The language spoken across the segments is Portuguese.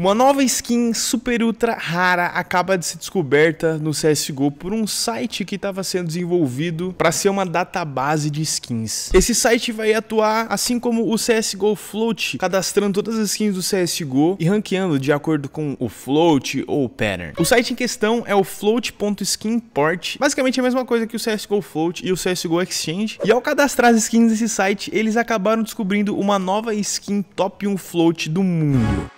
Uma nova skin super ultra rara acaba de ser descoberta no CSGO por um site que estava sendo desenvolvido para ser uma database de skins. Esse site vai atuar assim como o CSGO Float, cadastrando todas as skins do CSGO e ranqueando de acordo com o Float ou o Pattern. O site em questão é o float.skinport, basicamente é a mesma coisa que o CSGO Float e o CSGO Exchange. E ao cadastrar as skins desse site, eles acabaram descobrindo uma nova skin top 1 Float do mundo.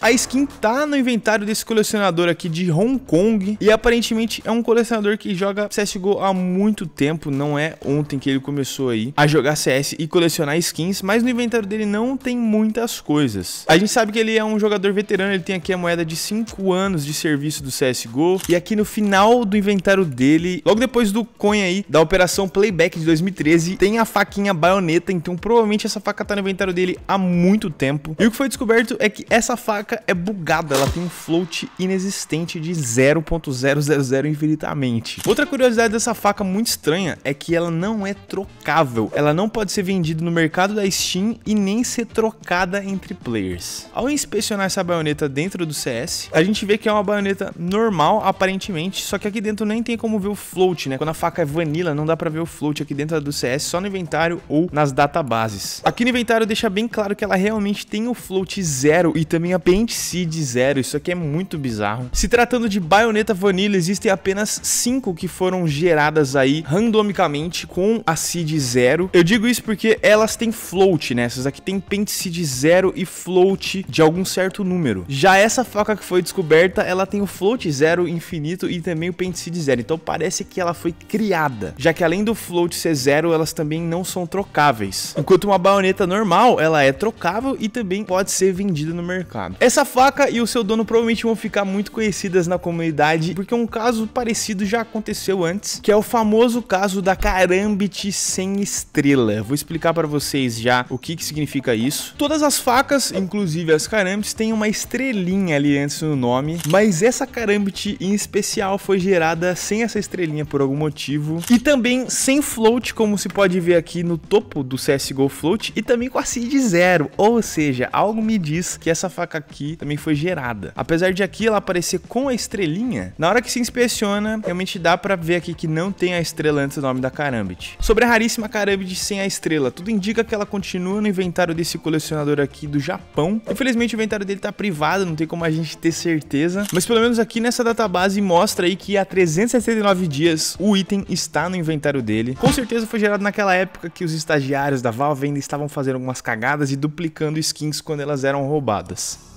A skin tá no inventário desse colecionador aqui de Hong Kong e aparentemente é um colecionador que joga CSGO há muito tempo, não é ontem que ele começou aí a jogar CS e colecionar skins, mas no inventário dele não tem muitas coisas. A gente sabe que ele é um jogador veterano, ele tem aqui a moeda de 5 anos de serviço do CSGO e aqui no final do inventário dele, logo depois do coin aí, da operação Playback de 2013, tem a faquinha baioneta, então provavelmente essa faca tá no inventário dele há muito tempo. E o que foi descoberto é que essa faca Tanaka é bugada, ela tem um float inexistente de 0.000 infinitamente. Outra curiosidade dessa faca muito estranha é que ela não é trocável, ela não pode ser vendida no mercado da Steam e nem ser trocada entre players. Ao inspecionar essa baioneta dentro do CS, a gente vê que é uma baioneta normal aparentemente, só que aqui dentro nem tem como ver o float, né? Quando a faca é vanilla, não dá pra ver o float aqui dentro do CS, só no inventário ou nas databases. Aqui no inventário deixa bem claro que ela realmente tem o float zero e também a Paint Seed Zero, isso aqui é muito bizarro. Se tratando de baioneta vanilla, existem apenas 5 que foram geradas aí randomicamente com a Seed Zero. Eu digo isso porque elas têm float, né? Essas aqui tem Paint Seed Zero e float de algum certo número. Já essa faca que foi descoberta, ela tem o float zero infinito e também o Paint Seed zero. Então parece que ela foi criada, já que além do float ser zero, elas também não são trocáveis. Enquanto uma baioneta normal, ela é trocável e também pode ser vendida no mercado sabe? Essa faca e o seu dono provavelmente vão ficar muito conhecidas na comunidade, porque um caso parecido já aconteceu antes, que é o famoso caso da Karambit sem estrela. Vou explicar para vocês já o que, que significa isso. Todas as facas, inclusive as Karambits, têm uma estrelinha ali antes no nome, mas essa Karambit em especial foi gerada sem essa estrelinha por algum motivo, e também sem float, como se pode ver aqui no topo do CSGO Float, e também com a seed zero, ou seja, algo me diz que essa faca aqui também foi gerada. Apesar de aqui ela aparecer com a estrelinha, na hora que se inspeciona, realmente dá para ver aqui que não tem a estrela antes do nome da Karambit. Sobre a raríssima Karambit sem a estrela, tudo indica que ela continua no inventário desse colecionador aqui do Japão. Infelizmente o inventário dele tá privado, não tem como a gente ter certeza, mas pelo menos aqui nessa database mostra aí que há 369 dias o item está no inventário dele. Com certeza foi gerado naquela época que os estagiários da Valve ainda estavam fazendo algumas cagadas e duplicando skins quando elas eram roubadas.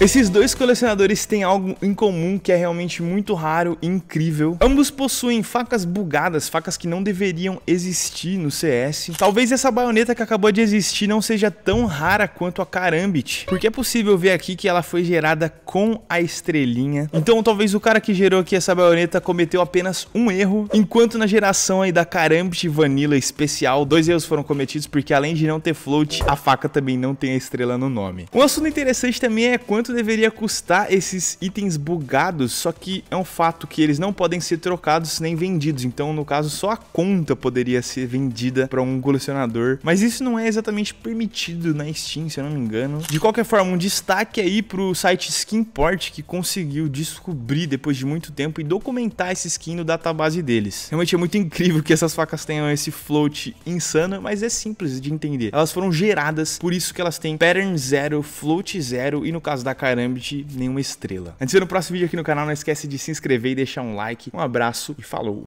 Esses dois colecionadores têm algo em comum que é realmente muito raro e incrível. Ambos possuem facas bugadas, facas que não deveriam existir no CS. Talvez essa baioneta que acabou de existir não seja tão rara quanto a Karambit, porque é possível ver aqui que ela foi gerada com a estrelinha. Então talvez o cara que gerou aqui essa baioneta cometeu apenas um erro, enquanto na geração aí da Karambit Vanilla especial, dois erros foram cometidos porque além de não ter float, a faca também não tem a estrela no nome. Um assunto interessante também é quanto quanto deveria custar esses itens bugados, só que é um fato que eles não podem ser trocados nem vendidos, então no caso só a conta poderia ser vendida para um colecionador, mas isso não é exatamente permitido na Steam, se eu não me engano. De qualquer forma, um destaque aí pro site Skinport que conseguiu descobrir depois de muito tempo e documentar esse skin no database deles. Realmente é muito incrível que essas facas tenham esse float insano, mas é simples de entender. Elas foram geradas, por isso que elas têm pattern zero, float zero e no caso da caramba de nenhuma estrela. Antes de ver no próximo vídeo aqui no canal, não esquece de se inscrever e deixar um like. Um abraço e falou!